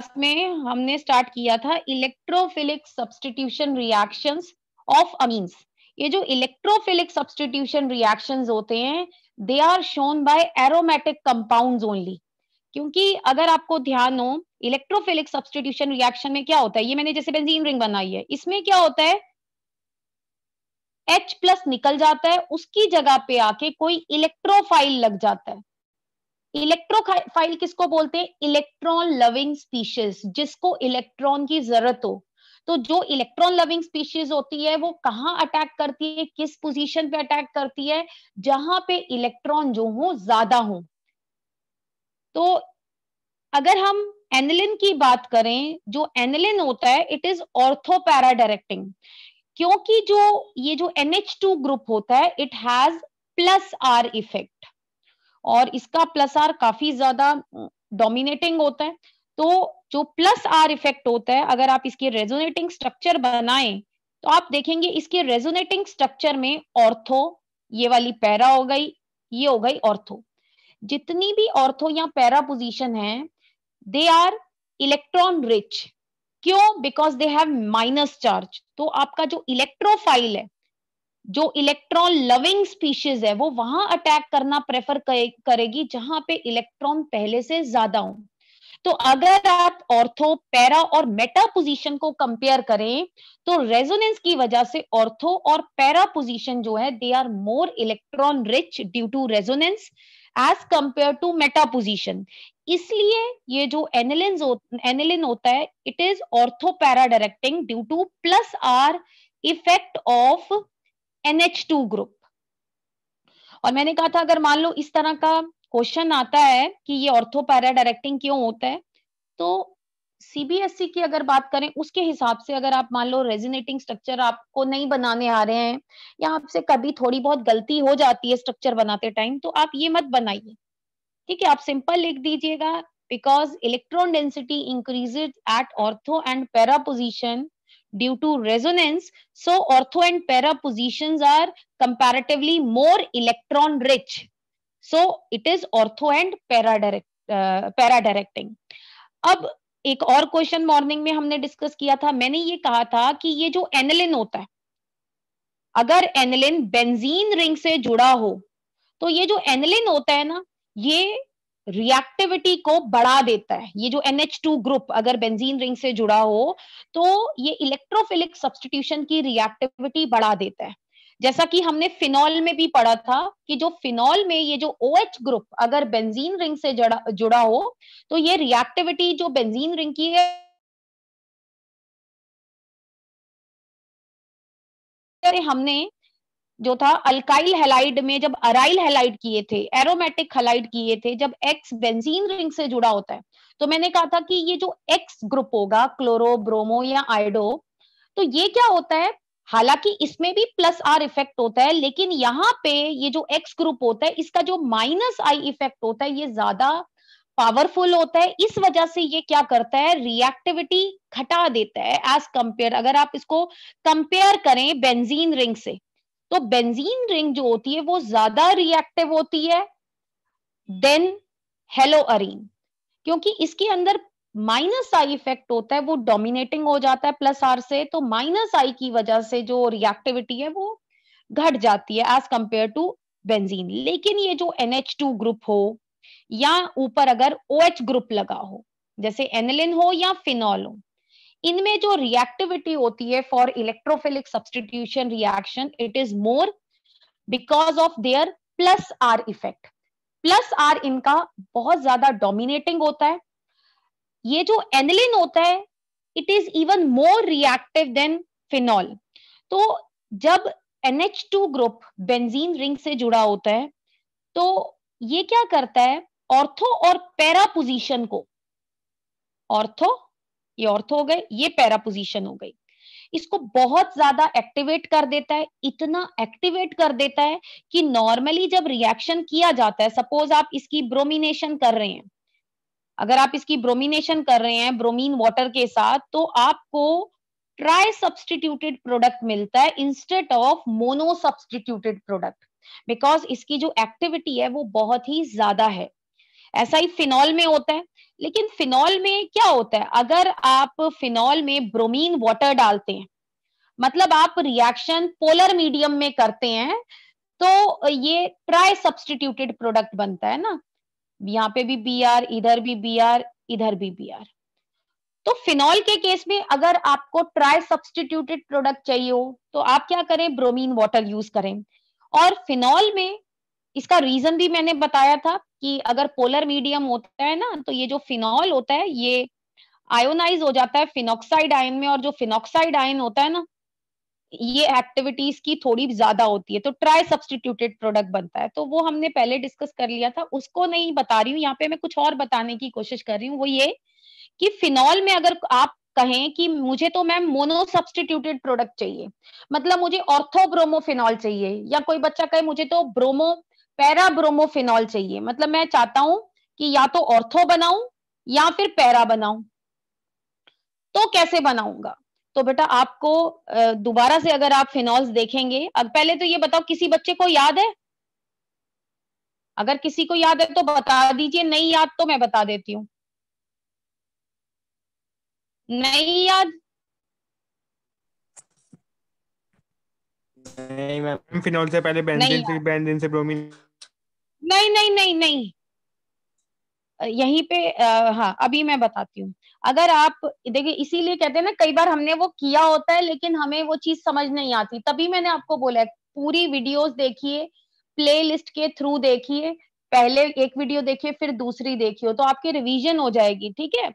Class में हमने start किया था electrophilic substitution reactions of amines ये जो इलेक्ट्रोफिलिक सब्सटीट्यूशन रिएक्शंस होते हैं they are shown by aromatic compounds only क्योंकि अगर आपको ध्यान हो इलेक्ट्रोफिलिक सब्सटीट्यूशन रिएक्शन में क्या होता है ये मैंने जैसे बेंजीन रिंग बनाई है इसमें क्या होता है H प्लस निकल जाता है उसकी जगह पे आके कोई इलेक्ट्रोफाइल लग जाता है इलेक्ट्रोफाइल किसको बोलते हैं इलेक्ट्रॉन लविंग स्पीशीज जिसको इलेक्ट्रॉन की जरूरत हो तो जो इलेक्ट्रॉन लविंग स्पीशीज होती है वो कहाँ अटैक करती है किस पोजीशन पे अटैक करती है जहां पे इलेक्ट्रॉन जो हो ज्यादा हो तो अगर हम एनलिन की बात करें जो एनलिन होता है इट इज ऑर्थोपैरा डायरेक्टिंग क्योंकि जो ये जो NH2 ग्रुप होता है it has plus R effect और इसका प्लस आर काफी ज्यादा डोमिनेटिंग होता है तो जो प्लस आर इफेक्ट होता है अगर आप इसके रेजोनेटिंग स्ट्रक्चर बनाए तो आप देखेंगे इसके रेजोनेटिंग स्ट्रक्चर में ऑर्थो ये वाली पैरा हो गई ये हो गई ऑर्थो जितनी भी ऑर्थो या पैरा पोजिशन है दे आर इलेक्ट्रॉन रिच क्यों because they have minus charge तो आपका जो इलेक्ट्रोफाइल है जो इलेक्ट्रॉन लविंग स्पीशीज है वो वहां अटैक करना प्रेफर करेगी जहां पे इलेक्ट्रॉन पहले से ज्यादा हो तो अगर आप ऑर्थो पैरा और मेटा पोजीशन को कंपेयर करें तो रेजोनेंस की वजह से ऑर्थो और पैरा पोजीशन जो है they are more electron rich due to resonance as compared to meta position इसलिए ये जो एनिलिन एनिलिन होता है it is ortho para directing due to plus R effect of two group और मैंने कहा था अगर मान लो इस तरह का क्वेश्चन आता है कि ये ऑर्थो पैरा डायरेक्टिंग क्यों होता है तो सीबीएसई e की अगर बात करें उसके हिसाब से अगर आप मान लो रेजिनेटिंग स्ट्रक्चर आपको नहीं बनाने आ रहे हैं या आपसे कभी थोड़ी बहुत गलती हो जाती है स्ट्रक्चर बनाते टाइम तो आप ये मत बनाइए ठीक है आप सिंपल लिख दीजिएगा because electron density increases at ortho and para position due to resonance. So ortho and para positions are comparatively more electron rich. So it is ortho and para, direct, uh, para directing. ab एक और question morning में हमने discuss किया था मैंने ये कहा था कि ये जो एनलिन होता है अगर एनलिन बेंजीन रिंग से जुड़ा हो तो ये जो एनलिन होता है ना ये रिएक्टिविटी को बढ़ा देता है ये जो NH2 ग्रुप अगर बेंजीन रिंग से जुड़ा हो तो ये इलेक्ट्रोफिलिक सब्सटीट्यूशन की रिएक्टिविटी बढ़ा देता है जैसा कि हमने फिनॉल में भी पढ़ा था कि जो फिनॉल में ये जो ओ OH ग्रुप अगर बेंजीन रिंग से जुड़ा जुड़ा हो तो ये रिएक्टिविटी जो बेंजीन रिंग की है हमने जो था अल्काइल हेलाइड में जब अराइल हेलाइड किए थे एरोमेटिक हेलाइड किए थे जब एक्स बेंजीन रिंग से जुड़ा होता है तो मैंने कहा था कि ये जो एक्स ग्रुप होगा क्लोरो ब्रोमो या आइडो तो ये क्या होता है हालांकि इसमें भी प्लस आर इफेक्ट होता है लेकिन यहाँ पे ये जो एक्स ग्रुप होता है इसका जो माइनस आई इफेक्ट होता है ये ज्यादा पावरफुल होता है इस वजह से ये क्या करता है रिएक्टिविटी घटा देता है एज कंपेयर अगर आप इसको कंपेयर करें बेंजीन रिंग से तो बेंजीन रिंग जो होती है वो ज्यादा रिएक्टिव होती है देन हेलो अरीन क्योंकि इसके अंदर माइनस आई इफेक्ट होता है वो डोमिनेटिंग हो जाता है प्लस आर से तो माइनस आई की वजह से जो रिएक्टिविटी है वो घट जाती है एज कंपेयर टू बेंजीन लेकिन ये जो टू ग्रुप हो या ऊपर अगर ओ OH ग्रुप लगा हो जैसे एनलिन हो या फिनॉल हो इनमें जो रिएक्टिविटी होती है for electrophilic substitution reaction it is more because of their plus R effect plus R इनका बहुत ज्यादा डोमिनेटिंग होता है ये जो एनिलिन होता है it is even more reactive than phenol तो जब NH2 ग्रुप बेंजीन रिंग से जुड़ा होता है तो ये क्या करता है ऑर्थो और पैरा पोजीशन को ऑर्थो ये ऑर्थो हो गए ये पैरा पोजिशन हो गई इसको बहुत ज्यादा एक्टिवेट कर देता है इतना एक्टिवेट कर देता है कि नॉर्मली जब रिएक्शन किया जाता है सपोज आप इसकी ब्रोमिनेशन कर रहे हैं अगर आप इसकी ब्रोमिनेशन कर रहे हैं ब्रोमीन वाटर के साथ तो आपको ट्राई सब्सटीट्यूटेड प्रोडक्ट मिलता है instead of mono substituted product because इसकी जो एक्टिविटी है वो बहुत ही ज्यादा है ऐसा ही फिनॉल में होता है लेकिन फिनॉल में क्या होता है अगर आप फिनॉल में ब्रोमीन वाटर डालते हैं मतलब आप रिएक्शन पोलर मीडियम में करते हैं तो ये ट्राई सब्सटीट्यूटेड प्रोडक्ट बनता है ना यहाँ पे भी बी आर इधर भी बी आर इधर भी बी आर तो फिनॉल के केस में अगर आपको ट्राई सब्सटीट्यूटेड प्रोडक्ट चाहिए हो तो आप क्या करें ब्रोमीन वाटर यूज करें और फिनॉल में इसका रीजन भी मैंने बताया था कि अगर पोलर मीडियम होता है ना तो ये जो फिनॉल होता है ये आयोनाइज हो जाता है फिनोक्साइड आयन में और जो फिनोक्साइड आयन होता है ना ये एक्टिविटीज की थोड़ी ज्यादा होती है तो ट्राई सब्सटीट्यूटेड प्रोडक्ट बनता है तो वो हमने पहले डिस्कस कर लिया था उसको नहीं बता रही हूँ यहाँ पे मैं कुछ और बताने की कोशिश कर रही हूँ वो ये कि फिनॉल में अगर आप कहें कि मुझे तो मैम मोनो सब्सटीट्यूटेड प्रोडक्ट चाहिए मतलब मुझे ऑर्थोब्रोमोफिनॉल चाहिए या कोई बच्चा कहे मुझे तो ब्रोमो पैराब्रोमोफिनॉल चाहिए मतलब मैं चाहता हूं कि या तो ऑर्थो बनाऊं या फिर पैरा बनाऊं तो कैसे बनाऊंगा तो बेटा आपको दोबारा से अगर आप फिनॉल्स देखेंगे अब पहले तो ये बताओ किसी बच्चे को याद है अगर किसी को याद है तो बता दीजिए नहीं याद तो मैं बता देती हूँ नहीं याद नहीं मैम फिनॉल से पहले बेंजीन से बेंजीन से ब्रोमीन नहीं नहीं नहीं नहीं यहीं पे हाँ अभी मैं बताती हूँ अगर आप देखिए इसीलिए कहते हैं ना कई बार हमने वो किया होता है लेकिन हमें वो चीज समझ नहीं आती तभी मैंने आपको बोला पूरी वीडियोस देखिए प्लेलिस्ट के थ्रू देखिए पहले एक वीडियो देखिए फिर दूसरी देखिए तो आपकी रिवीजन हो जाएगी ठीक है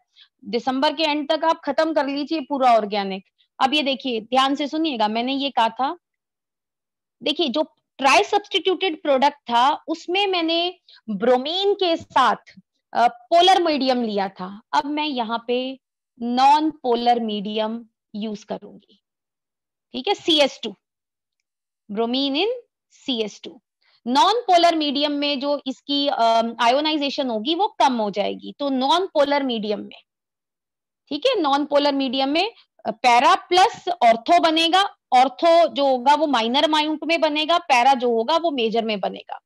दिसंबर के एंड तक आप खत्म कर लीजिए पूरा ऑर्गेनिक अब ये देखिए ध्यान से सुनिएगा मैंने ये कहा था देखिए जो ट्राई सब्सटीट्यूटेड प्रोडक्ट था उसमें मैंने ब्रोमीन के साथ पोलर मीडियम लिया था अब मैं यहाँ पे नॉन पोलर मीडियम यूज करूंगी ठीक है C S two bromine in C S two non polar medium में जो इसकी आयोनाइजेशन होगी वो कम हो जाएगी तो नॉन पोलर मीडियम में ठीक है नॉन पोलर मीडियम में पैरा प्लस ऑर्थो बनेगा ऑर्थो जो होगा वो माइनर अमाउंट में बनेगा पैरा जो होगा वो मेजर में बनेगा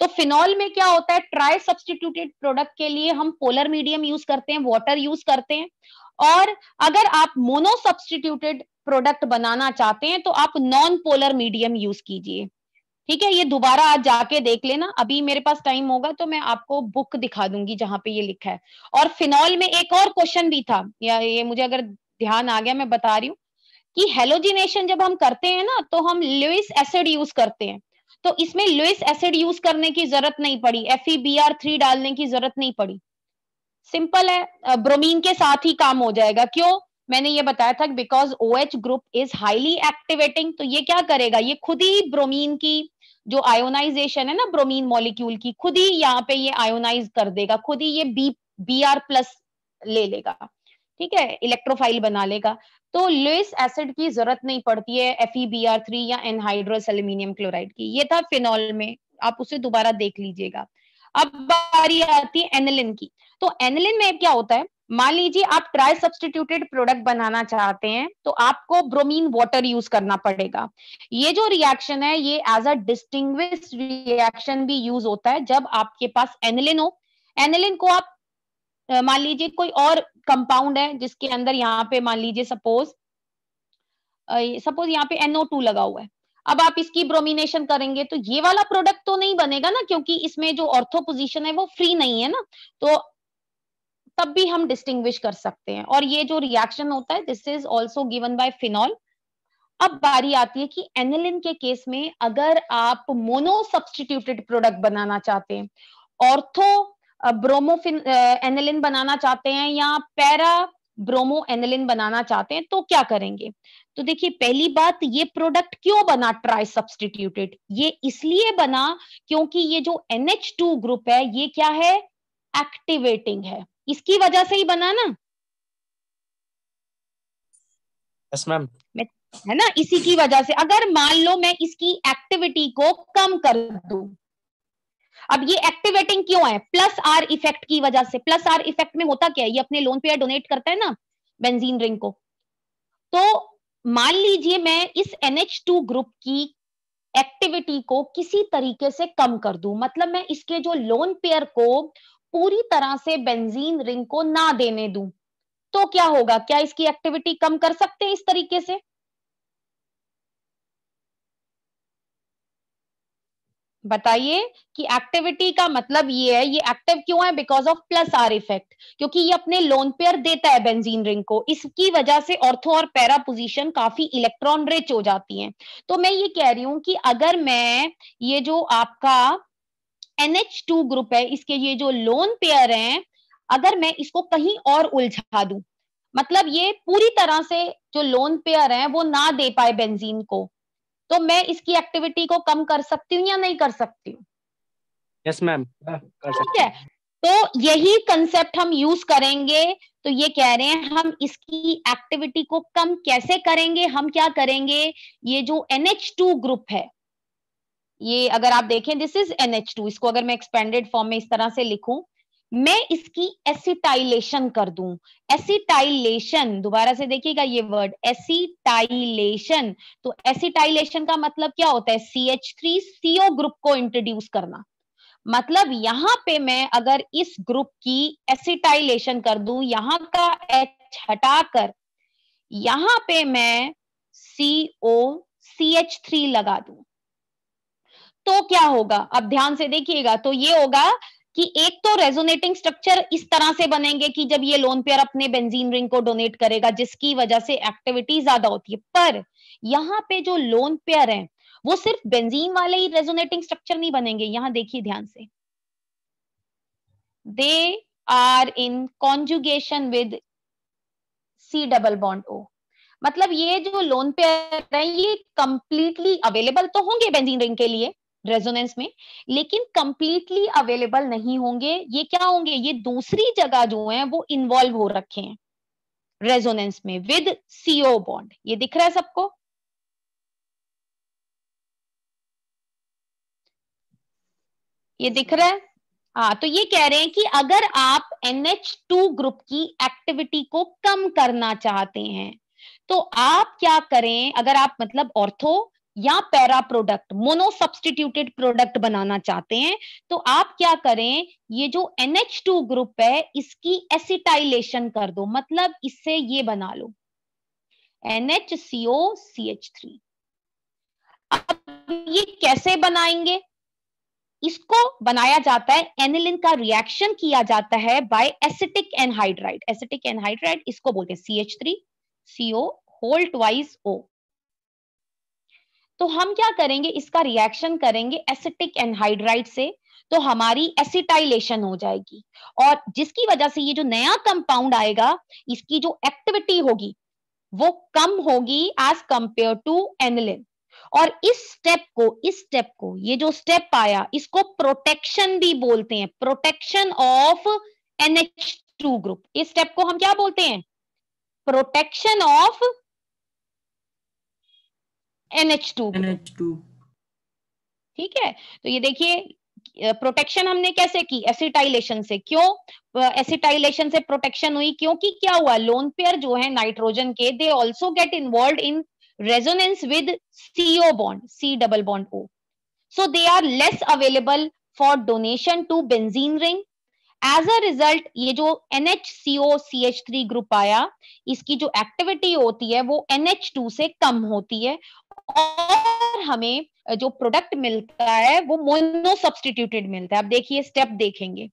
तो फिनॉल में क्या होता है ट्राई सब्सटीट्यूटेड प्रोडक्ट के लिए हम पोलर मीडियम यूज करते हैं वाटर यूज करते हैं और अगर आप मोनो सब्सटीट्यूटेड प्रोडक्ट बनाना चाहते हैं तो आप नॉन पोलर मीडियम यूज कीजिए ठीक है ये दोबारा आज जाके देख लेना अभी मेरे पास टाइम होगा तो मैं आपको बुक दिखा दूंगी जहां पे ये लिखा है और फिनॉल में एक और क्वेश्चन भी था या ये मुझे अगर ध्यान आ गया मैं बता रही हूँ कि हेलोजिनेशन जब हम करते हैं ना तो हम लुइस एसिड यूज करते हैं तो इसमें लुइस एसिड यूज करने की जरूरत नहीं पड़ी एफ थ्री e डालने की जरूरत नहीं पड़ी सिंपल है ब्रोमीन के साथ ही काम हो जाएगा क्यों मैंने ये बताया था because O H group is highly activating तो ये क्या करेगा ये खुद ही ब्रोमीन की जो आयोनाइजेशन है ना ब्रोमीन मॉलिक्यूल की खुद ही यहाँ पे ये आयोनाइज कर देगा खुद ही ये बी बी आर प्लस ले लेगा ठीक है इलेक्ट्रोफाइल बना लेगा तो लुइस एसिड की जरूरत नहीं पड़ती है एफ थ्री e या एनहाइड्रोस एल्यूमिनियम क्लोराइड की ये था फिनॉल में आप उसे दोबारा देख लीजिएगा अब बारी आती है एनिलिन की तो एनिलिन में क्या होता है मान लीजिए आप ट्राई सब्सटीट्यूटेड प्रोडक्ट बनाना चाहते हैं तो आपको ब्रोमीन वाटर यूज करना पड़ेगा ये जो रिएक्शन है ये एज अ डिस्टिंग रिएक्शन भी यूज होता है जब आपके पास एनिलिन हो एनिलिन को आप मान लीजिए कोई और कंपाउंड है जिसके अंदर यहाँ पे मान लीजिए सपोज सपोज यहाँ पे NO2 लगा हुआ है अब आप इसकी ब्रोमिनेशन करेंगे तो ये वाला प्रोडक्ट तो नहीं बनेगा ना क्योंकि इसमें जो ऑर्थो पोजिशन है वो फ्री नहीं है ना तो तब भी हम डिस्टिंग्विश कर सकते हैं और ये जो रिएक्शन होता है this is also given by phenol अब बारी आती है कि एनिलिन के केस में अगर आप मोनो सब्सटीट्यूटेड प्रोडक्ट बनाना चाहते हैं ऑर्थो ब्रोमोफिन एनलिन बनाना चाहते हैं या पैरा ब्रोमो एनलिन बनाना चाहते हैं तो क्या करेंगे तो देखिए पहली बात ये प्रोडक्ट क्यों बना ट्राई सब्सटीट्यूटेड ये इसलिए बना क्योंकि ये जो NH2 ग्रुप है ये क्या है एक्टिवेटिंग है इसकी वजह से ही बना ना yes, है ना इसी की वजह से अगर मान लो मैं इसकी एक्टिविटी को कम कर दू अब ये एक्टिवेटिंग क्यों है प्लस आर इफेक्ट की वजह से प्लस आर इफेक्ट में होता क्या है ये अपने लोन पेयर डोनेट करता है ना बेंजीन रिंग को तो मान लीजिए मैं इस NH2 ग्रुप की एक्टिविटी को किसी तरीके से कम कर दू मतलब मैं इसके जो लोन पेयर को पूरी तरह से बेंजीन रिंग को ना देने दू तो क्या होगा क्या इसकी एक्टिविटी कम कर सकते हैं इस तरीके से बताइए कि एक्टिविटी का मतलब ये है ये एक्टिव क्यों है because of plus R effect क्योंकि ये अपने लोन पेयर देता है बेंजीन रिंग को इसकी वजह से ऑर्थो और पैरा पोजीशन काफी इलेक्ट्रॉन रिच हो जाती हैं तो मैं ये कह रही हूं कि अगर मैं ये जो आपका NH2 ग्रुप है इसके ये जो लोन पेयर है अगर मैं इसको कहीं और उलझा दू मतलब ये पूरी तरह से जो लोन पेयर है वो ना दे पाए बेंजीन को तो मैं इसकी एक्टिविटी को कम कर सकती हूँ या नहीं कर सकती हूँ यस मैम हाँ, ठीक है तो यही कंसेप्ट हम यूज करेंगे तो ये कह रहे हैं हम इसकी एक्टिविटी को कम कैसे करेंगे हम क्या करेंगे ये जो NH2 ग्रुप है ये अगर आप देखें दिस इज NH2 इसको अगर मैं एक्सपेंडेड फॉर्म में इस तरह से लिखूं मैं इसकी एसिटाइलेशन कर दूं एसिटाइलेशन दोबारा से देखिएगा ये वर्ड एसिटाइलेशन तो एसिटाइलेशन का मतलब क्या होता है C H three CO group को इंट्रोड्यूस करना मतलब यहां पे मैं अगर इस ग्रुप की एसिटाइलेशन कर दूं यहां का एच हटाकर यहां पे मैं सीओ सी एच थ्री लगा दू तो क्या होगा अब ध्यान से देखिएगा तो ये होगा कि एक तो रेजोनेटिंग स्ट्रक्चर इस तरह से बनेंगे कि जब ये लोन पेयर अपने बेंजीन रिंग को डोनेट करेगा जिसकी वजह से एक्टिविटी ज्यादा होती है पर यहाँ पे जो लोन पेयर है वो सिर्फ बेंजीन वाले ही रेजोनेटिंग स्ट्रक्चर नहीं बनेंगे यहां देखिए ध्यान से they are in conjugation with C double bond O मतलब ये जो लोन पेयर है ये कंप्लीटली अवेलेबल तो होंगे बेंजीन रिंग के लिए रेजोनेंस में लेकिन कंप्लीटली अवेलेबल नहीं होंगे ये क्या होंगे ये दूसरी जगह जो है वो इन्वॉल्व हो रखे हैं रेजोनेंस में विद सीओ बॉन्ड ये दिख रहा है सबको ये दिख रहा है हाँ तो ये कह रहे हैं कि अगर आप NH2 ग्रुप की एक्टिविटी को कम करना चाहते हैं तो आप क्या करें अगर आप मतलब ऑर्थो या para product mono substituted product बनाना चाहते हैं तो आप क्या करें ये जो NH2 ग्रुप है इसकी एसिटाइलेशन कर दो मतलब इससे ये बना लो NHCOCH3 अब ये कैसे बनाएंगे इसको बनाया जाता है एनिलिन का रिएक्शन किया जाता है by acetic anhydride acetic anhydride इसको बोलते हैं C H three CO whole twice O तो हम क्या करेंगे इसका रिएक्शन करेंगे एसिटिक एनहाइड्राइड से तो हमारी एसिटाइलेशन हो जाएगी और जिसकी वजह से ये जो नया कंपाउंड आएगा इसकी जो एक्टिविटी होगी वो कम होगी एज कंपेयर टू एनलिन और इस स्टेप को इस स्टेप को ये जो स्टेप आया इसको प्रोटेक्शन भी बोलते हैं protection of NH two group इस स्टेप को हम क्या बोलते हैं protection of NH two NH two ठीक है तो ये देखिए प्रोटेक्शन हमने कैसे की एसिटाइलेशन से क्यों एसिटाइलेशन से प्रोटेक्शन हुई क्योंकि क्या हुआ लोन पेयर जो है नाइट्रोजन के they also get involved in resonance with CO bond C double bond O so they are less available for donation to benzene ring as a result ये जो N H C O C H three group आया इसकी जो activity होती है वो N H two से कम होती है और हमें जो प्रोडक्ट मिलता है वो मोनो सब्सटीट्यूटेड मिलता है आप देखिए स्टेप देखेंगे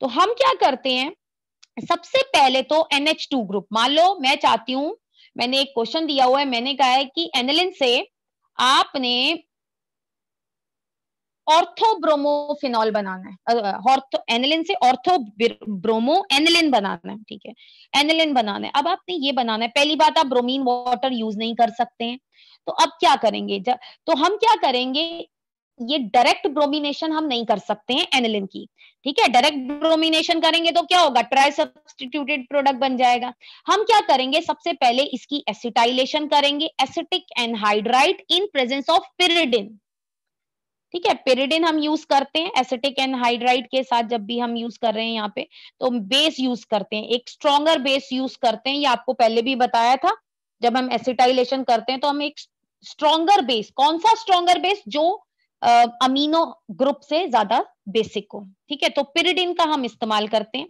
तो हम क्या करते हैं सबसे पहले तो टू ग्रुप मान लो मैं चाहती हूँ मैंने एक क्वेश्चन दिया हुआ है मैंने कहा है कि एनलिन से आपने ऑर्थोब्रोमोफिनॉल बनाना है एनिलिन से ब्रोमो एनिलिन बनाना है ठीक है एनिलिन बनाना है अब आपने ये बनाना है पहली बात आप ब्रोमीन वाटर यूज नहीं कर सकते हैं तो अब क्या करेंगे तो हम क्या करेंगे ये डायरेक्ट ब्रोमिनेशन हम नहीं कर सकते हैं एनिलिन की ठीक है डायरेक्ट ब्रोमिनेशन करेंगे तो क्या होगा ट्राई सब्सटीट्यूटेड प्रोडक्ट बन जाएगा हम क्या करेंगे सबसे पहले इसकी एसिटाइलेशन करेंगे acetic anhydride in presence of pyridine ठीक है पेरिडिन हम यूज करते हैं एसिटिक एनहाइड्राइड के साथ जब भी हम यूज कर रहे हैं यहाँ पे तो बेस यूज करते हैं एक स्ट्रॉन्गर बेस यूज करते हैं ये आपको पहले भी बताया था जब हम एसिटाइलेशन करते हैं तो हम एक स्ट्रॉन्गर बेस कौन सा स्ट्रॉन्गर बेस जो आ, अमीनो ग्रुप से ज्यादा बेसिक हो ठीक है तो पिरीडिन का हम इस्तेमाल करते हैं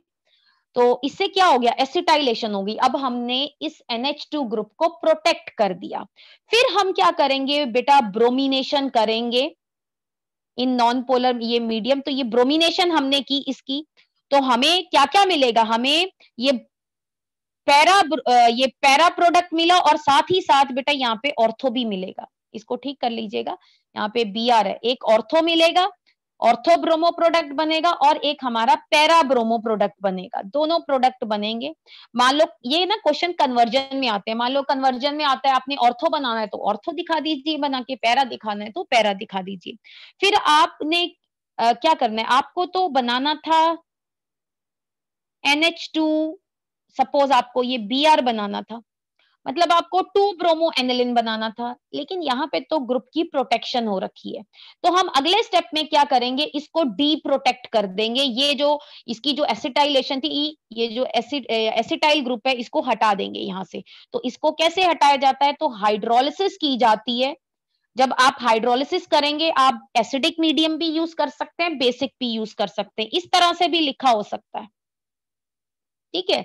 तो इससे क्या हो गया एसिटाइलेशन होगी अब हमने इस NH2 ग्रुप को प्रोटेक्ट कर दिया फिर हम क्या करेंगे बेटा ब्रोमिनेशन करेंगे इन नॉन पोलर ये मीडियम तो ये ब्रोमिनेशन हमने की इसकी तो हमें क्या क्या मिलेगा हमें ये पैरा ये पैरा प्रोडक्ट मिला और साथ ही साथ बेटा यहाँ पे ऑर्थो भी मिलेगा इसको ठीक कर लीजिएगा यहाँ पे बी आर है एक ऑर्थो मिलेगा ऑर्थोब्रोमो प्रोडक्ट बनेगा और एक हमारा पैराब्रोमो प्रोडक्ट बनेगा दोनों प्रोडक्ट बनेंगे मान लो ये ना क्वेश्चन कन्वर्जन में आते हैं मान लो कन्वर्जन में आता है आपने ऑर्थो बनाना है तो ऑर्थो दिखा दीजिए बना के पैरा दिखाना है तो पैरा दिखा दीजिए फिर आपने आ, क्या करना है आपको तो बनाना था एनएच टू सपोज आपको ये बी आर बनाना था मतलब आपको टू ब्रोमो एनिलिन बनाना था लेकिन यहाँ पे तो ग्रुप की प्रोटेक्शन हो रखी है तो हम अगले स्टेप में क्या करेंगे इसको डी प्रोटेक्ट कर देंगे ये जो इसकी जो एसिटाइलेशन थी ये जो एसिड एसिटाइल ग्रुप है इसको हटा देंगे यहाँ से तो इसको कैसे हटाया जाता है तो हाइड्रोलिसिस की जाती है जब आप हाइड्रोलिसिस करेंगे आप एसिडिक मीडियम भी यूज कर सकते हैं बेसिक भी यूज कर सकते हैं इस तरह से भी लिखा हो सकता है ठीक है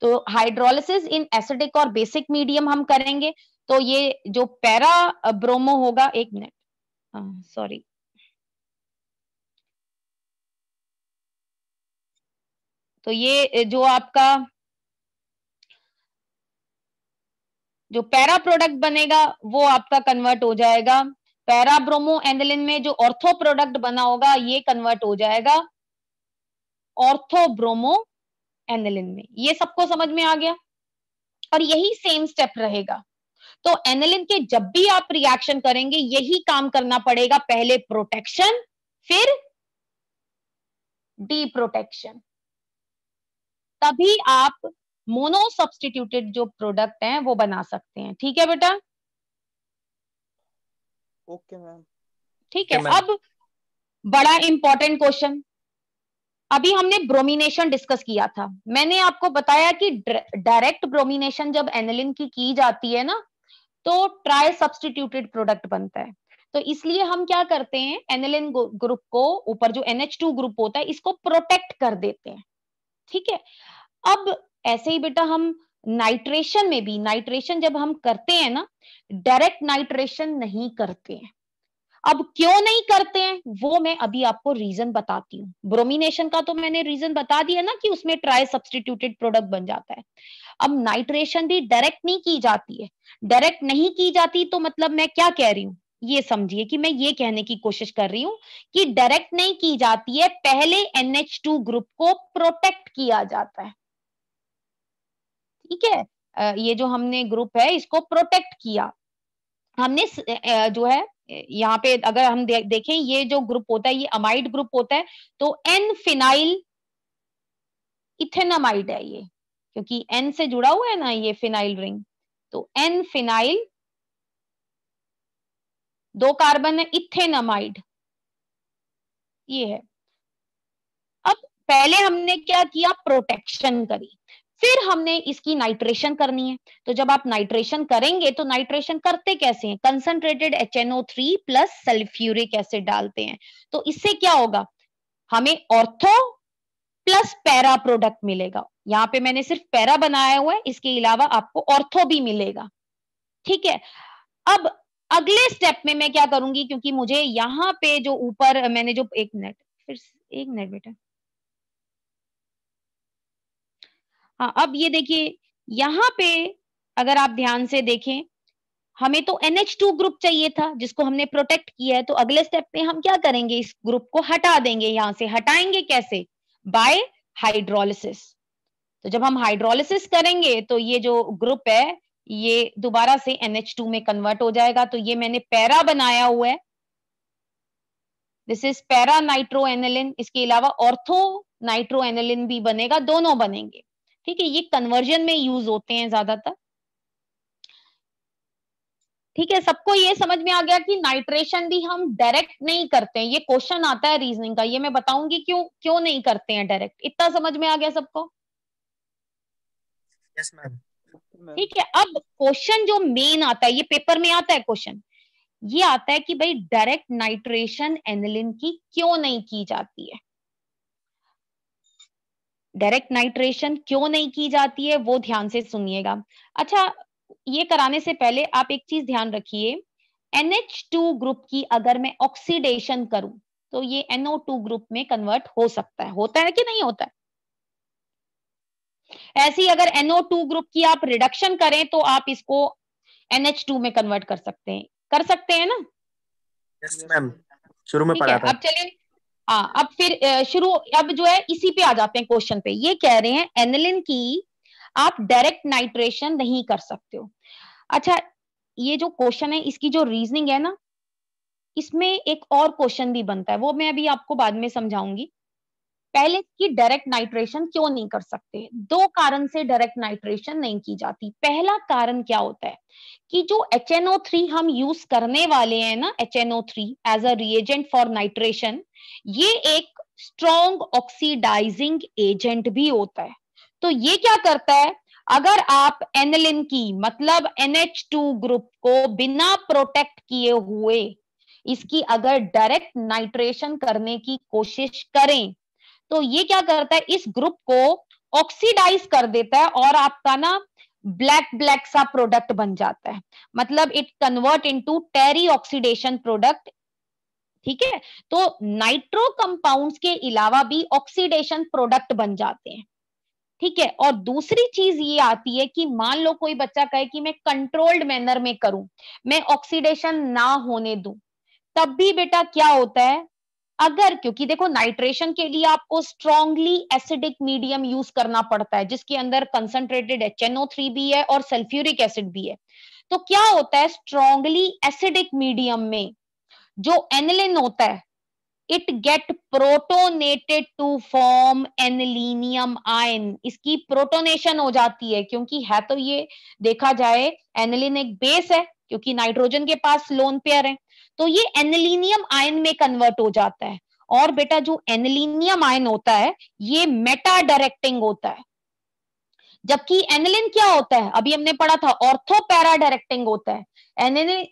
तो हाइड्रोलिसिस इन एसिडिक और बेसिक मीडियम हम करेंगे तो ये जो पैरा ब्रोमो होगा एक मिनट सॉरी तो ये जो आपका जो पैरा प्रोडक्ट बनेगा वो आपका कन्वर्ट हो जाएगा पैरा ब्रोमो एंडलिन में जो ऑर्थो प्रोडक्ट बना होगा ये कन्वर्ट हो जाएगा ऑर्थो ब्रोमो एनिलिन में ये सबको समझ में आ गया और यही सेम स्टेप रहेगा तो एनिलिन के जब भी आप रिएक्शन करेंगे यही काम करना पड़ेगा पहले प्रोटेक्शन फिर डी प्रोटेक्शन तभी आप मोनो सब्सटीट्यूटेड जो प्रोडक्ट हैं वो बना सकते हैं ठीक है बेटा ओके मैम ठीक है अब बड़ा इंपॉर्टेंट क्वेश्चन अभी हमने ब्रोमिनेशन डिस्कस किया था मैंने आपको बताया कि डायरेक्ट ब्रोमिनेशन जब एनलिन की की जाती है ना तो ट्राई सब्सटीट्यूटेड प्रोडक्ट बनता है तो इसलिए हम क्या करते हैं एनलिन ग्रुप को ऊपर जो टू ग्रुप होता है इसको प्रोटेक्ट कर देते हैं ठीक है अब ऐसे ही बेटा हम नाइट्रेशन में भी नाइट्रेशन जब हम करते हैं ना डायरेक्ट नाइट्रेशन नहीं करते हैं अब क्यों नहीं करते हैं वो मैं अभी आपको रीजन बताती हूँ ब्रोमिनेशन का तो मैंने रीजन बता दिया ना कि उसमें ट्राई सब्सटीट्यूटेड प्रोडक्ट बन जाता है अब नाइट्रेशन भी डायरेक्ट नहीं की जाती है डायरेक्ट नहीं की जाती तो मतलब मैं क्या कह रही हूँ ये समझिए कि मैं ये कहने की कोशिश कर रही हूँ कि डायरेक्ट नहीं की जाती है पहले एनएच ग्रुप को प्रोटेक्ट किया जाता है ठीक है ये जो हमने ग्रुप है इसको प्रोटेक्ट किया हमने जो है यहाँ पे अगर हम दे, देखें ये जो ग्रुप होता है ये अमाइड ग्रुप होता है तो एन फिनाइल इथेनामाइड है ये क्योंकि एन से जुड़ा हुआ है ना ये फिनाइल रिंग तो एन फिनाइल दो कार्बन है इथेनामाइड ये है अब पहले हमने क्या किया प्रोटेक्शन करी फिर हमने इसकी नाइट्रेशन करनी है तो जब आप नाइट्रेशन करेंगे तो नाइट्रेशन करते कैसे हैं concentrated H NO three plus sulphuric acid डालते हैं तो इससे क्या होगा हमें ऑर्थो प्लस पैरा प्रोडक्ट मिलेगा यहाँ पे मैंने सिर्फ पैरा बनाया हुआ है इसके अलावा आपको ऑर्थो भी मिलेगा ठीक है अब अगले स्टेप में मैं क्या करूंगी क्योंकि मुझे यहाँ पे जो ऊपर मैंने जो एक मिनट फिर एक मिनट बेटा हाँ, अब ये देखिए यहाँ पे अगर आप ध्यान से देखें हमें तो NH2 ग्रुप चाहिए था जिसको हमने प्रोटेक्ट किया है तो अगले स्टेप में हम क्या करेंगे इस ग्रुप को हटा देंगे यहां से हटाएंगे कैसे बाय हाइड्रोलिसिस तो जब हम हाइड्रोलिसिस करेंगे तो ये जो ग्रुप है ये दोबारा से NH2 में कन्वर्ट हो जाएगा तो ये मैंने पैरा बनाया हुआ है this is para nitro aniline इसके अलावा ऑर्थो नाइट्रो एनलिन भी बनेगा दोनों बनेंगे ठीक है ये कन्वर्जन में यूज होते हैं ज्यादातर ठीक है सबको ये समझ में आ गया कि नाइट्रेशन भी हम डायरेक्ट नहीं करते हैं ये क्वेश्चन आता है रीजनिंग का ये मैं बताऊंगी क्यों क्यों नहीं करते हैं डायरेक्ट इतना समझ में आ गया सबको मैम ठीक है अब क्वेश्चन जो मेन आता है ये पेपर में आता है क्वेश्चन ये आता है कि भाई डायरेक्ट नाइट्रेशन एनिलिन की क्यों नहीं की जाती है डायरेक्ट नाइट्रेशन क्यों नहीं की जाती है वो ध्यान से सुनिएगा अच्छा ये कराने से पहले आप एक चीज ध्यान रखिए NH2 ग्रुप की अगर मैं ऑक्सीडेशन करूं तो ये NO2 ग्रुप में कन्वर्ट हो सकता है होता है कि नहीं होता है ऐसी अगर NO2 ग्रुप की आप रिडक्शन करें तो आप इसको NH2 में कन्वर्ट कर सकते हैं कर सकते हैं ना yes, शुरू में पढ़ा था अब चलिए हाँ अब फिर शुरू अब जो है इसी पे आ जाते हैं क्वेश्चन पे ये कह रहे हैं एनिलिन की आप डायरेक्ट नाइट्रेशन नहीं कर सकते हो अच्छा ये जो क्वेश्चन है इसकी जो रीजनिंग है ना इसमें एक और क्वेश्चन भी बनता है वो मैं अभी आपको बाद में समझाऊंगी पहले की डायरेक्ट नाइट्रेशन क्यों नहीं कर सकते दो कारण से डायरेक्ट नाइट्रेशन नहीं की जाती पहला कारण क्या होता है कि जो एच हम यूज करने वाले हैं ना H N O three as a reagent for nitration ये एक स्ट्रॉन्ग ऑक्सीडाइजिंग एजेंट भी होता है तो ये क्या करता है अगर आप एनलिन की मतलब NH2 ग्रुप को बिना प्रोटेक्ट किए हुए इसकी अगर डायरेक्ट नाइट्रेशन करने की कोशिश करें तो ये क्या करता है इस ग्रुप को ऑक्सीडाइज कर देता है और आपका ना ब्लैक ब्लैक सा प्रोडक्ट बन जाता है मतलब it convert into tarry oxidation product ठीक है तो नाइट्रो कंपाउंड्स के अलावा भी ऑक्सीडेशन प्रोडक्ट बन जाते हैं ठीक है और दूसरी चीज ये आती है कि मान लो कोई बच्चा कहे कि मैं कंट्रोल्ड मैनर में करूं मैं ऑक्सीडेशन ना होने दूं तब भी बेटा क्या होता है अगर क्योंकि देखो नाइट्रेशन के लिए आपको स्ट्रॉन्गली एसिडिक मीडियम यूज करना पड़ता है जिसके अंदर कंसंट्रेटेड एच भी है और सल्फ्यूरिक एसिड भी है तो क्या होता है स्ट्रॉन्गली एसिडिक मीडियम में जो एनलिन होता है it get protonated to form anilinium ion इसकी प्रोटोनेशन हो जाती है क्योंकि है तो ये देखा जाए एनलिन एक बेस है क्योंकि नाइट्रोजन के पास लोन पेयर है तो ये एनलिनियम आयन में कन्वर्ट हो जाता है और बेटा जो एनलिनियम आयन होता है ये मेटा डायरेक्टिंग होता है जबकि एनलिन क्या होता है अभी हमने पढ़ा था ऑर्थो पैरा डायरेक्टिंग होता है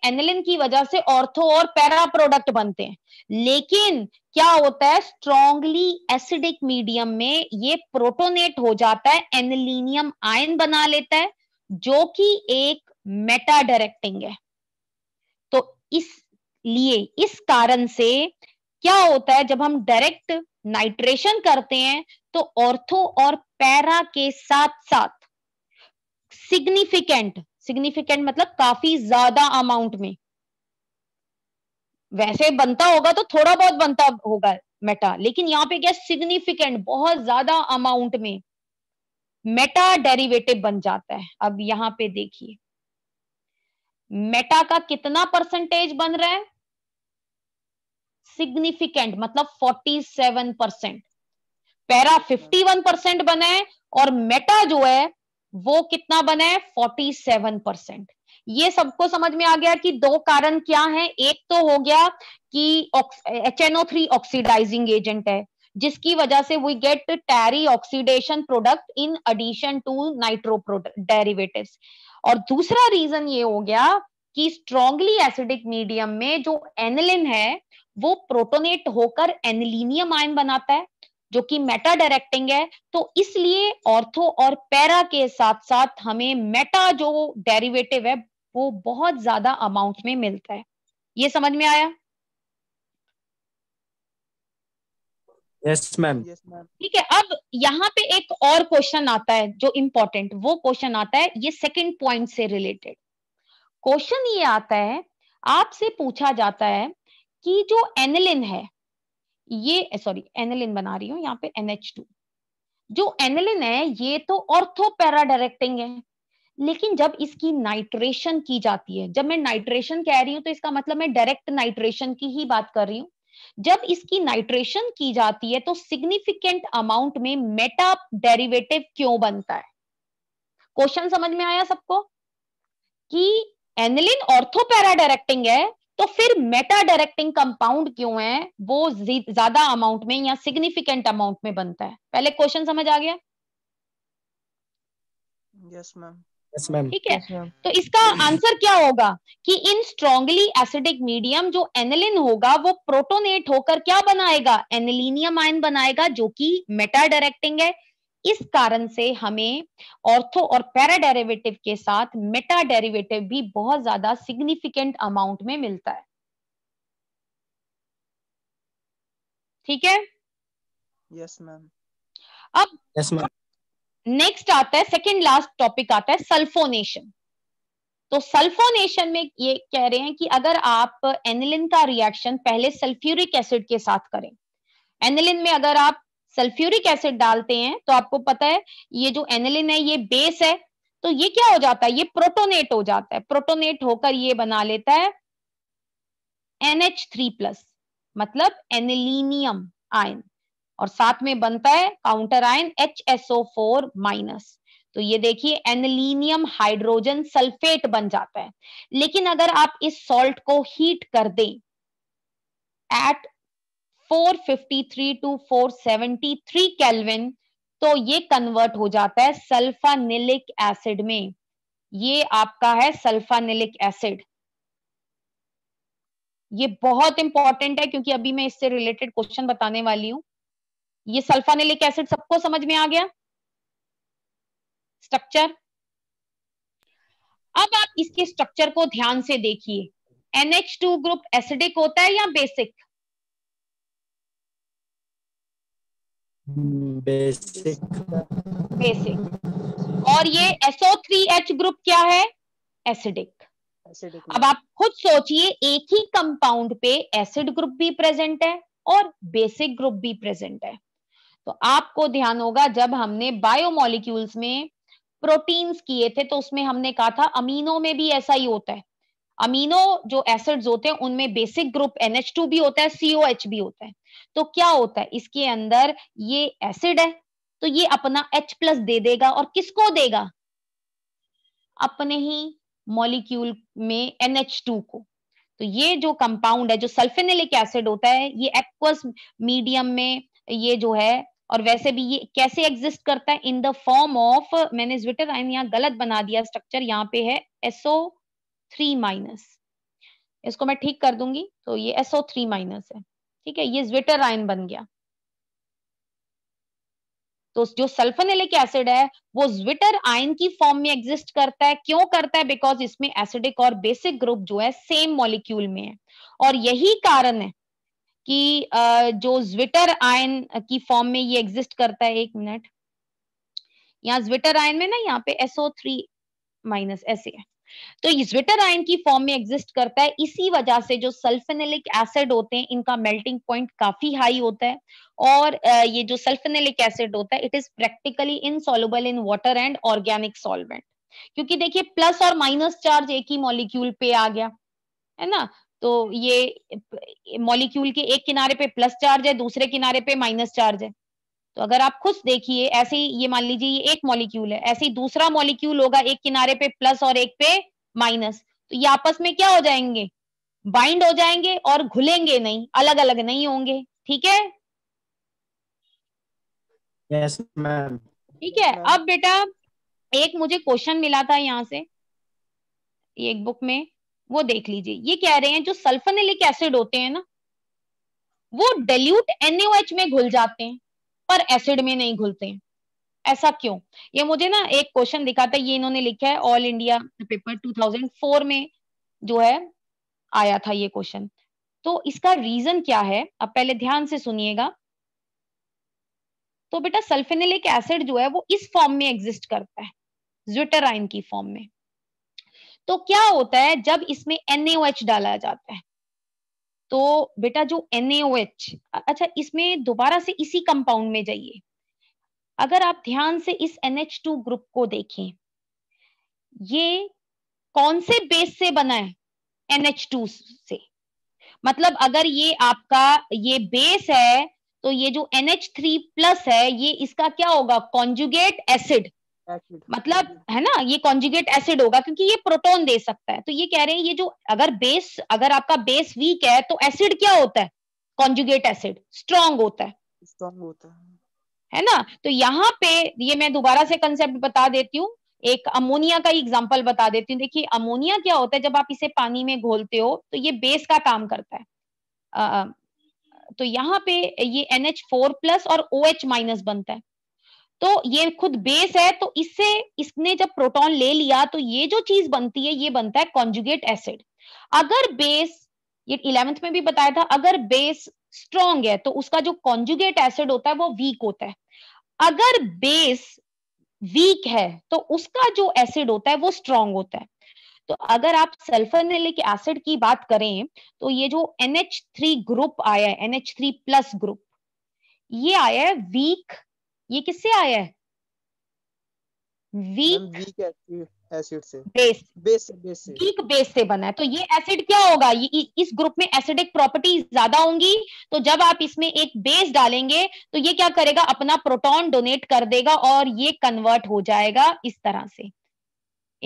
एनलिन की वजह से ऑर्थो और पैरा प्रोडक्ट बनते हैं लेकिन क्या होता है स्ट्रॉन्गली एसिडिक मीडियम में ये प्रोटोनेट हो जाता है एनलिनियम आयन बना लेता है जो कि एक मेटा डायरेक्टिंग है तो इस लिए इस कारण से क्या होता है जब हम डायरेक्ट नाइट्रेशन करते हैं तो ऑर्थो और पैरा के साथ साथ सिग्निफिकेंट सिग्निफिकेंट मतलब काफी ज्यादा अमाउंट में वैसे बनता होगा तो थोड़ा बहुत बनता होगा मेटा लेकिन यहाँ पे क्या सिग्निफिकेंट बहुत ज्यादा अमाउंट में मेटा डेरिवेटिव बन जाता है अब यहाँ पे देखिए मेटा का कितना परसेंटेज बन रहा है सिग्निफिकेंट मतलब 47 परसेंट पैरा 51 परसेंट बना है और मेटा जो है वो कितना बना है 47 परसेंट ये सबको समझ में आ गया कि दो कारण क्या है एक तो हो गया कि H NO three oxidising agent है जिसकी वजह से we get tarry oxidation product in addition to nitro derivatives और दूसरा रीजन ये हो गया कि स्ट्रॉन्गली एसिडिक मीडियम में जो एनिलिन है वो प्रोटोनेट होकर एनिलीनियम आयन बनाता है जो कि मेटा डायरेक्टिंग है तो इसलिए ऑर्थो और पैरा के साथ साथ हमें मेटा जो डेरिवेटिव है वो बहुत ज्यादा अमाउंट में मिलता है ये समझ में आया यस मैम ठीक है अब यहाँ पे एक और क्वेश्चन आता है जो इम्पोर्टेंट वो क्वेश्चन आता है ये सेकंड पॉइंट से रिलेटेड क्वेश्चन ये आता है आपसे पूछा जाता है कि जो एनलिन है ये सॉरी eh, एनलिन बना रही हूँ यहाँ पे एनएच जो एनलिन है ये तो ऑर्थो पैरा डायरेक्टिंग है लेकिन जब इसकी नाइट्रेशन की जाती है जब मैं नाइट्रेशन कह रही हूँ तो इसका मतलब मैं डायरेक्ट नाइट्रेशन की ही बात कर रही हूँ जब इसकी नाइट्रेशन की जाती है तो सिग्निफिकेंट अमाउंट में मेटा डेरिवेटिव क्यों बनता है क्वेश्चन समझ में आया सबको कि एनिलिन ऑर्थोपैरा डायरेक्टिंग है तो फिर मेटा डायरेक्टिंग कंपाउंड क्यों है वो ज्यादा अमाउंट में या सिग्निफिकेंट अमाउंट में बनता है पहले क्वेश्चन समझ आ गया यस yes, मैम ठीक yes, है yes, तो इसका आंसर क्या होगा कि इन स्ट्रॉन्गली एसिडिक मीडियम जो एनिलिन होगा वो प्रोटोनेट होकर क्या बनाएगा एनलिनियम आयन बनाएगा जो कि मेटा डायरेक्टिंग है इस कारण से हमें ऑर्थो और पैरा डेरिवेटिव के साथ मेटा डेरिवेटिव भी बहुत ज्यादा सिग्निफिकेंट अमाउंट में मिलता है ठीक है यस मैम अब यस मैम नेक्स्ट आता है सेकेंड लास्ट टॉपिक आता है सल्फोनेशन तो सल्फोनेशन में ये कह रहे हैं कि अगर आप एनिलिन का रिएक्शन पहले सल्फ्यूरिक एसिड के साथ करें एनिलिन में अगर आप सल्फ्यूरिक एसिड डालते हैं तो आपको पता है ये जो एनिलिन है ये बेस है तो ये क्या हो जाता है ये प्रोटोनेट हो जाता है प्रोटोनेट होकर ये बना लेता है एनएच थ्री प्लस मतलब एनिलीनियम आयन और साथ में बनता है counter ion H SO four minus तो ये देखिए एनलिनियम हाइड्रोजन सल्फेट बन जाता है लेकिन अगर आप इस सॉल्ट को हीट कर दें एट 453 टू 473 केल्विन तो ये कन्वर्ट हो जाता है सल्फानिलिक एसिड में ये आपका है सल्फानिलिक एसिड ये बहुत इंपॉर्टेंट है क्योंकि अभी मैं इससे रिलेटेड क्वेश्चन बताने वाली हूं ये सल्फानिलिक एसिड सबको समझ में आ गया स्ट्रक्चर अब आप इसके स्ट्रक्चर को ध्यान से देखिए NH2 ग्रुप एसिडिक होता है या बेसिक बेसिक बेसिक और ये SO3H ग्रुप क्या है एसिडिक अब आप खुद सोचिए एक ही कंपाउंड पे एसिड ग्रुप भी प्रेजेंट है और बेसिक ग्रुप भी प्रेजेंट है तो आपको ध्यान होगा जब हमने बायोमोलिक्यूल्स में प्रोटीन्स किए थे तो उसमें हमने कहा था अमीनो में भी ऐसा ही होता है अमीनो जो एसिड्स होते हैं उनमें बेसिक ग्रुप NH2 भी होता है COH भी होता है तो क्या होता है इसके अंदर ये एसिड है तो ये अपना H प्लस दे देगा और किसको देगा अपने ही मॉलिक्यूल में NH2 को तो ये जो कंपाउंड है जो सल्फेनिलिक एसिड होता है ये एक्वस मीडियम में ये जो है और वैसे भी ये कैसे एग्जिस्ट करता है इन द फॉर्म ऑफ मैंने ज्विटर आइन यहाँ गलत बना दिया स्ट्रक्चर यहाँ पे है एसओ थ्री माइनस इसको मैं ठीक कर दूंगी तो ये एसओ थ्री माइनस है ठीक है ये ज्विटर आयन बन गया तो जो सल्फेनिलिक एसिड है वो ज्विटर आयन की फॉर्म में एग्जिस्ट करता है क्यों करता है बिकॉज इसमें एसिडिक और बेसिक ग्रुप जो है सेम मॉलिक्यूल में है और यही कारण है कि जो ज्विटर आयन की फॉर्म में ये एग्जिस्ट करता है एक मिनट यहाँ ज्विटर आयन में ना यहाँ पे एसओ थ्री माइनस ऐसे है तो ज्विटर आयन की फॉर्म में एग्जिस्ट करता है इसी वजह से जो सल्फेनिलिक एसिड होते हैं इनका मेल्टिंग पॉइंट काफी हाई होता है और ये जो सल्फेनिलिक एसिड होता है it is practically insoluble in water and organic solvent क्योंकि देखिए प्लस और माइनस चार्ज एक ही मॉलिक्यूल पे आ गया है ना तो ये मॉलिक्यूल के एक किनारे पे प्लस चार्ज है दूसरे किनारे पे माइनस चार्ज है तो अगर आप खुद देखिए ऐसे ही ये मान लीजिए ये एक मॉलिक्यूल है ऐसे ही दूसरा मॉलिक्यूल होगा एक किनारे पे प्लस और एक पे माइनस तो ये आपस में क्या हो जाएंगे बाइंड हो जाएंगे और घुलेंगे नहीं अलग अलग नहीं होंगे ठीक है yes, ठीक है अब बेटा एक मुझे क्वेश्चन मिला था यहाँ से एक बुक में वो देख लीजिए ये कह रहे हैं जो सल्फनिलिक एसिड होते हैं ना वो डेल्यूट एनएच में घुल जाते हैं पर एसिड में नहीं घुलते हैं ऐसा क्यों ये मुझे ना एक क्वेश्चन दिखा था ये इन्होंने लिखा है ऑल इंडिया पेपर 2004 में जो है आया था ये क्वेश्चन तो इसका रीजन क्या है अब पहले ध्यान से सुनिएगा तो बेटा सल्फेनिलिक एसिड जो है वो इस फॉर्म में एग्जिस्ट करता है ज्विटराइन की फॉर्म में तो क्या होता है जब इसमें NaOH डाला जाता है तो बेटा जो NaOH अच्छा इसमें दोबारा से इसी कंपाउंड में जाइए अगर आप ध्यान से इस NH2 ग्रुप को देखें ये कौन से बेस से बना है NH2 से मतलब अगर ये आपका ये बेस है तो ये जो NH3 प्लस है ये इसका क्या होगा कॉन्जुगेट एसिड मतलब है ना ये कॉन्जुगेट एसिड होगा क्योंकि ये प्रोटोन दे सकता है तो ये कह रहे हैं ये जो अगर बेस अगर आपका बेस वीक है तो एसिड क्या होता है कॉन्जुगेट एसिड स्ट्रॉन्ग होता है स्ट्रॉन्ग होता है है ना तो यहाँ पे ये मैं दोबारा से कंसेप्ट बता देती हूँ एक अमोनिया का एग्जाम्पल बता देती हूँ देखिए अमोनिया क्या होता है जब आप इसे पानी में घोलते हो तो ये बेस का काम करता है आ, तो यहाँ पे ये एन फोर प्लस और ओ OH एच माइनस बनता है तो ये खुद बेस है तो इससे इसने जब प्रोटॉन ले लिया तो ये जो चीज बनती है ये बनता है कॉन्जुगेट एसिड अगर बेस ये इलेवेंथ में भी बताया था अगर बेस स्ट्रॉन्ग है तो उसका जो कॉन्जुगेट एसिड होता है वो वीक होता है अगर बेस वीक है तो उसका जो एसिड होता है वो स्ट्रॉन्ग होता है तो अगर आप सल्फरनेलिक एसिड की बात करें तो ये जो एनएच थ्री ग्रुप आया है NH3 थ्री प्लस ग्रुप ये आया है वीक ये किससे आया है वीक एसिड से बेस बेस बेस से बना है तो ये एसिड क्या होगा ये इस ग्रुप में एसिडिक प्रॉपर्टी ज्यादा होंगी तो जब आप इसमें एक बेस डालेंगे तो ये क्या करेगा अपना प्रोटॉन डोनेट कर देगा और ये कन्वर्ट हो जाएगा इस तरह से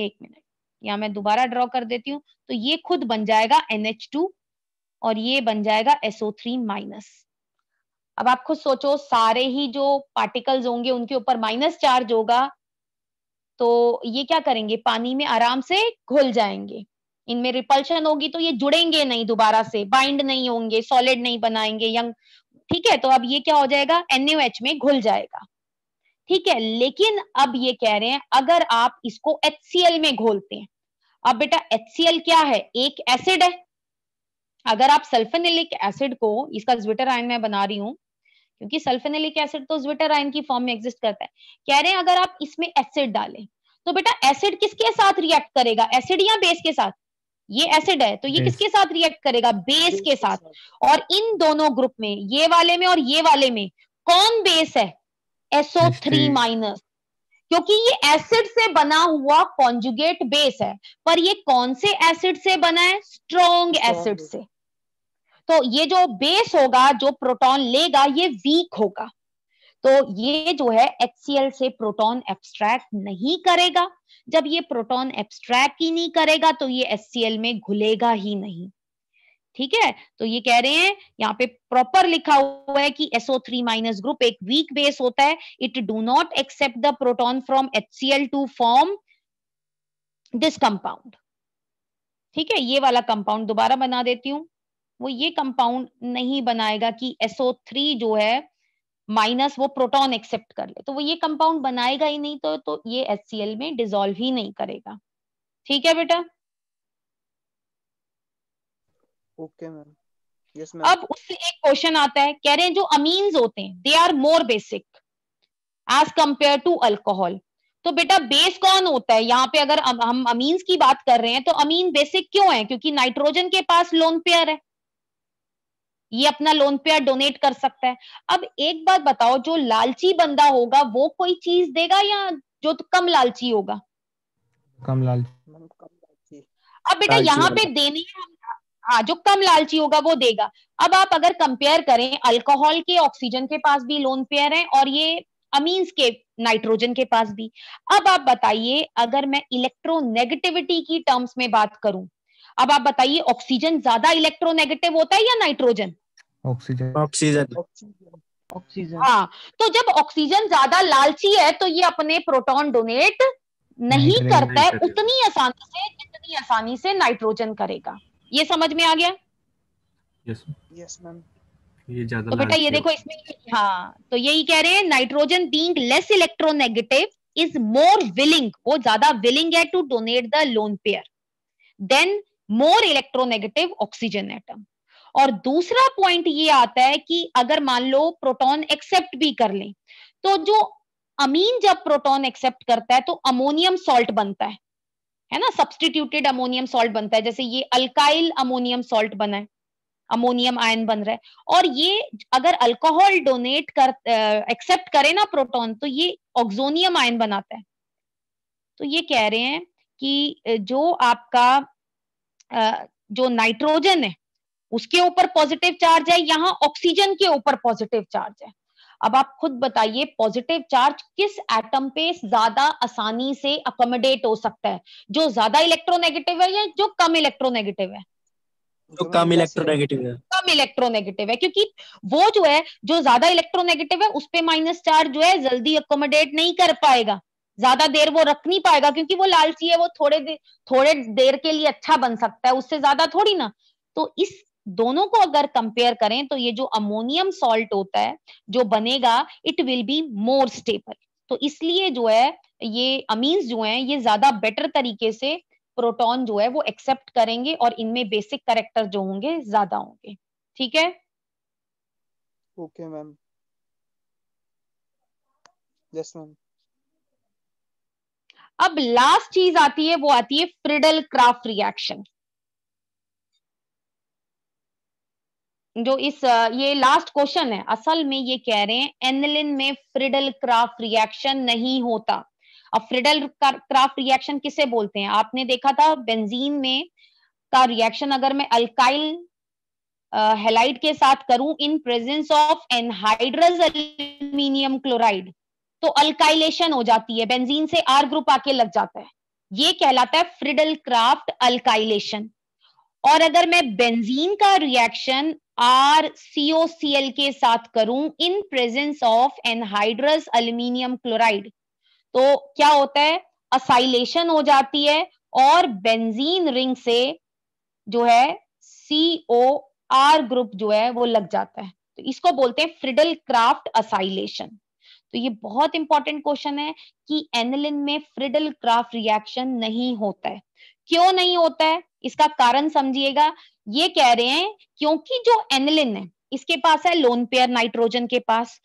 एक मिनट या मैं दोबारा ड्रॉ कर देती हूँ तो ये खुद बन जाएगा एनएच टू और ये बन जाएगा एसओ थ्री माइनस अब आप खुद सोचो सारे ही जो पार्टिकल्स होंगे उनके ऊपर माइनस चार्ज होगा तो ये क्या करेंगे पानी में आराम से घुल जाएंगे इनमें रिपल्शन होगी तो ये जुड़ेंगे नहीं दोबारा से बाइंड नहीं होंगे सॉलिड नहीं बनाएंगे यंग ठीक है तो अब ये क्या हो जाएगा एनएच में घुल जाएगा ठीक है लेकिन अब ये कह रहे हैं अगर आप इसको एच में घोलते हैं अब बेटा एच क्या है एक एसिड है अगर आप सल्फेनिलिक एसिड को इसका ज्विटर आयन में बना रही हूं क्योंकि सल्फेनेलिक एसिड तो ज्विटर आयन की फॉर्म में एग्जिस्ट करता है कह रहे हैं अगर आप इसमें एसिड डालें तो बेटा एसिड किसके साथ रिएक्ट करेगा एसिड या बेस के साथ ये एसिड है तो ये किसके साथ रिएक्ट करेगा बेस के साथ और इन दोनों ग्रुप में ये वाले में और ये वाले में कौन बेस है एसओ थ्री माइनस क्योंकि ये एसिड से बना हुआ कॉन्जुगेट बेस है पर ये कौन से एसिड से बना है स्ट्रॉन्ग एसिड से तो ये जो बेस होगा जो प्रोटॉन लेगा ये वीक होगा तो ये जो है एचसीएल से प्रोटॉन एब्स्ट्रैक्ट नहीं करेगा जब ये प्रोटॉन एब्स्ट्रैक्ट ही नहीं करेगा तो ये एचसीएल में घुलेगा ही नहीं ठीक है तो ये कह रहे हैं यहाँ पे प्रॉपर लिखा हुआ है कि एसओ थ्री माइनस ग्रुप एक वीक बेस होता है it do not accept the proton from L to form this compound ठीक है ये वाला कंपाउंड दोबारा बना देती हूँ वो ये कंपाउंड नहीं बनाएगा कि SO3 जो है माइनस वो प्रोटॉन एक्सेप्ट कर ले तो वो ये कंपाउंड बनाएगा ही नहीं तो तो ये एस में डिजोल्व ही नहीं करेगा ठीक है बेटा ओके मैम यस मैम अब उससे एक क्वेश्चन आता है कह रहे हैं जो अमीन होते हैं they are more basic as compared to alcohol तो बेटा बेस कौन होता है यहाँ पे अगर हम अमीन की बात कर रहे हैं तो अमीन बेसिक क्यों है क्योंकि नाइट्रोजन के पास लोन पेयर है ये अपना लोन पे डोनेट कर सकता है अब एक बात बताओ जो लालची बंदा होगा वो कोई चीज देगा या जो तो कम लालची होगा कम लालची अब बेटा यहाँ पे देने हाँ जो कम लालची होगा वो देगा अब आप अगर कंपेयर करें अल्कोहल के ऑक्सीजन के पास भी लोन पेयर है और ये अमीन्स के नाइट्रोजन के पास भी अब आप बताइए अगर मैं इलेक्ट्रोनेगेटिविटी की टर्म्स में बात करूं अब आप बताइए ऑक्सीजन ज्यादा इलेक्ट्रोनेगेटिव होता है या नाइट्रोजन ऑक्सीजन ऑक्सीजन ऑक्सीजन हाँ तो जब ऑक्सीजन ज्यादा लालची है तो ये अपने प्रोटॉन डोनेट नहीं, नहीं करता है उतनी आसानी से जितनी आसानी से नाइट्रोजन करेगा ये समझ में आ गया यस यस मैम ये ज्यादा तो बेटा ये देखो इसमें हाँ तो यही कह रहे हैं nitrogen being less electronegative is more willing वो ज्यादा विलिंग है to donate the lone pair than more electronegative oxygen atom और दूसरा पॉइंट ये आता है कि अगर मान लो प्रोटॉन एक्सेप्ट भी कर ले तो जो अमीन जब प्रोटॉन एक्सेप्ट करता है तो अमोनियम सॉल्ट बनता है है ना सब्सटीट्यूटेड अमोनियम सॉल्ट बनता है जैसे ये अल्काइल अमोनियम सॉल्ट बना है अमोनियम आयन बन रहा है और ये अगर अल्कोहल डोनेट कर एक्सेप्ट करे ना प्रोटॉन तो ये ऑक्सोनियम आयन बनाता है तो ये कह रहे हैं कि जो आपका जो नाइट्रोजन है उसके ऊपर पॉजिटिव चार्ज है यहाँ ऑक्सीजन के ऊपर पॉजिटिव चार्ज है अब आप खुद बताइए पॉजिटिव चार्ज किस एटम पे ज्यादा आसानी से अकोमोडेट हो सकता है जो ज्यादा इलेक्ट्रोनेगेटिव है या जो कम इलेक्ट्रोनेगेटिव है जो कम इलेक्ट्रोनेगेटिव है कम इलेक्ट्रोनेगेटिव है क्योंकि वो जो है जो ज्यादा इलेक्ट्रोनेगेटिव है उस पर माइनस चार्ज जो है जल्दी अकोमोडेट नहीं कर पाएगा ज्यादा देर वो रख नहीं पाएगा क्योंकि वो लालची है वो थोड़े दे, थोड़े देर के लिए अच्छा बन सकता है उससे ज्यादा थोड़ी ना तो इस दोनों को अगर कंपेयर करें तो ये जो अमोनियम सॉल्ट होता है जो बनेगा it will be more stable तो इसलिए जो है ये अमीन्स जो हैं ये ज्यादा बेटर तरीके से प्रोटॉन जो है वो एक्सेप्ट करेंगे और इनमें बेसिक करेक्टर जो होंगे ज्यादा होंगे ठीक है ओके मैम यस मैम अब लास्ट चीज आती है वो आती है फ्रिडल क्राफ्ट रिएक्शन जो इस ये लास्ट क्वेश्चन है असल में ये कह रहे हैं एनलिन में फ्रिडल क्राफ्ट रिएक्शन नहीं होता अब फ्रिडल क्राफ्ट रिएक्शन किसे बोलते हैं आपने देखा था बेंजीन में का रिएक्शन अगर मैं अल्काइल हेलाइड के साथ करूं in presence of anhydrous aluminium chloride तो अल्काइलेशन हो जाती है बेंजीन से आर ग्रुप आके लग जाता है ये कहलाता है फ्रिडल क्राफ्ट अल्काइलेशन और अगर मैं बेंजीन का रिएक्शन आर सीओसीएल के साथ करूं in presence of anhydrous aluminium chloride तो क्या होता है असाइलेशन हो जाती है और बेंजीन रिंग से जो है सीओ आर ग्रुप जो है वो लग जाता है तो इसको बोलते हैं फ्रिडल क्राफ्ट असाइलेशन तो ये बहुत इंपॉर्टेंट क्वेश्चन है कि एनिलिन में फ्रिडल क्राफ्ट रिएक्शन नहीं होता है क्यों नहीं होता है इसका कारण समझिएगा ये कह रहे हैं क्योंकि जो एनलिन है इसके पास है लोन पेयर नाइट्रोजन के पास